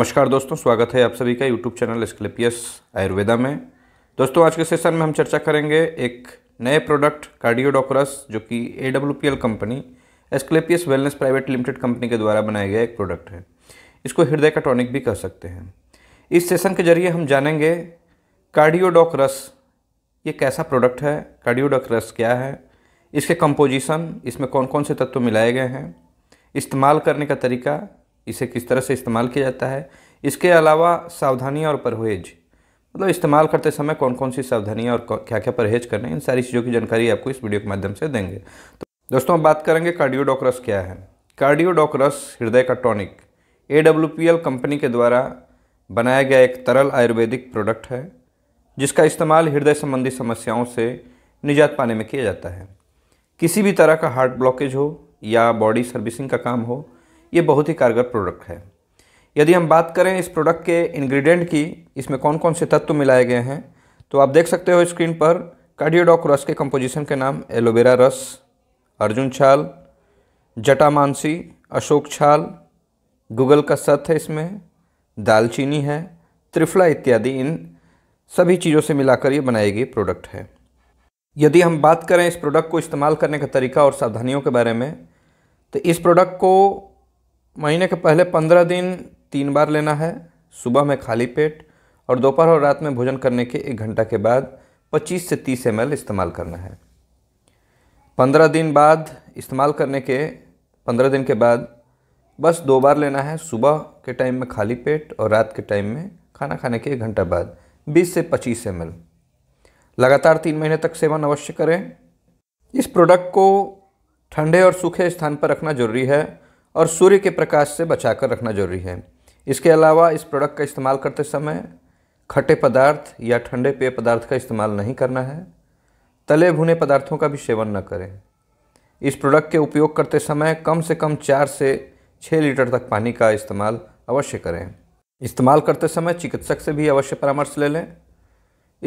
नमस्कार दोस्तों स्वागत है आप सभी का यूट्यूब चैनल स्क्लेपियस आयुर्वेदा में दोस्तों आज के सेशन में हम चर्चा करेंगे एक नए प्रोडक्ट कार्डियोडोकरस जो कि a company Asclepius wellness private limited company के द्वारा बनाया गया एक प्रोडक्ट है इसको हृदय का टॉनिक भी कह सकते हैं इस सेशन के जरिए हम जानेंगे कार्डियोडोकरस ये कैसा प्रोडक्ट है कार्डियोडोकरस क्या है इसके कंपोजिशन इसमें कौन कौन से तत्व मिलाए गए हैं इस्तेमाल करने का तरीका इसे किस तरह से इस्तेमाल किया जाता है इसके अलावा सावधानियाँ और परहेज मतलब इस्तेमाल करते समय कौन कौन सी सावधानियाँ और क्या क्या परहेज करना है इन सारी चीज़ों की जानकारी आपको इस वीडियो के माध्यम से देंगे तो दोस्तों हम बात करेंगे कार्डियोडोकरस क्या है कार्डियोडोकरस हृदय का टॉनिक ए कंपनी के द्वारा बनाया गया एक तरल आयुर्वेदिक प्रोडक्ट है जिसका इस्तेमाल हृदय संबंधी समस्याओं से निजात पाने में किया जाता है किसी भी तरह का हार्ट ब्लॉकेज हो या बॉडी सर्विसिंग का काम हो ये बहुत ही कारगर प्रोडक्ट है यदि हम बात करें इस प्रोडक्ट के इंग्रेडिएंट की इसमें कौन कौन से तत्व मिलाए गए हैं तो आप देख सकते हो स्क्रीन पर कार्डियोडॉक रस के कंपोजिशन के नाम एलोवेरा रस अर्जुन छाल जटामानसी अशोक छाल गूगल का सत है इसमें दालचीनी है त्रिफला इत्यादि इन सभी चीज़ों से मिलाकर ये बनाई गई प्रोडक्ट है यदि हम बात करें इस प्रोडक्ट को इस्तेमाल करने का तरीका और सावधानियों के बारे में तो इस प्रोडक्ट को महीने के पहले पंद्रह दिन तीन बार लेना है सुबह में खाली पेट और दोपहर और रात में भोजन करने के एक घंटा के बाद 25 से 30 एम इस्तेमाल करना है पंद्रह दिन बाद इस्तेमाल करने के पंद्रह दिन के बाद बस दो बार लेना है सुबह के टाइम में खाली पेट और रात के टाइम में खाना खाने के एक घंटा बाद 20 से 25 एम लगातार तीन महीने तक सेवन अवश्य करें इस प्रोडक्ट को ठंडे और सूखे स्थान पर रखना जरूरी है और सूर्य के प्रकाश से बचाकर रखना जरूरी है इसके अलावा इस प्रोडक्ट का इस्तेमाल करते समय खट्टे पदार्थ या ठंडे पेय पदार्थ का इस्तेमाल नहीं करना है तले भुने पदार्थों का भी सेवन न करें इस प्रोडक्ट के उपयोग करते समय कम से कम चार से छः लीटर तक पानी का इस्तेमाल अवश्य करें इस्तेमाल करते समय चिकित्सक से भी अवश्य परामर्श ले लें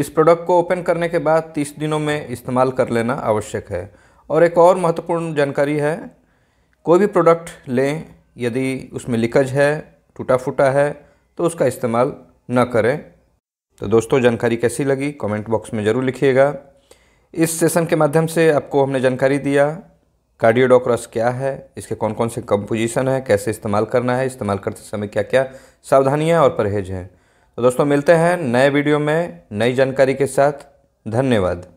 इस प्रोडक्ट को ओपन करने के बाद 30 दिनों में इस्तेमाल कर लेना आवश्यक है और एक और महत्वपूर्ण जानकारी है कोई भी प्रोडक्ट लें यदि उसमें लिकज है टूटा फूटा है तो उसका इस्तेमाल न करें तो दोस्तों जानकारी कैसी लगी कमेंट बॉक्स में ज़रूर लिखिएगा इस सेशन के माध्यम से आपको हमने जानकारी दिया कार्डियोडोक्रॉस क्या है इसके कौन कौन से कंपोजिशन है कैसे इस्तेमाल करना है इस्तेमाल करते समय क्या क्या सावधानियाँ और परहेज हैं तो दोस्तों मिलते हैं नए वीडियो में नई जानकारी के साथ धन्यवाद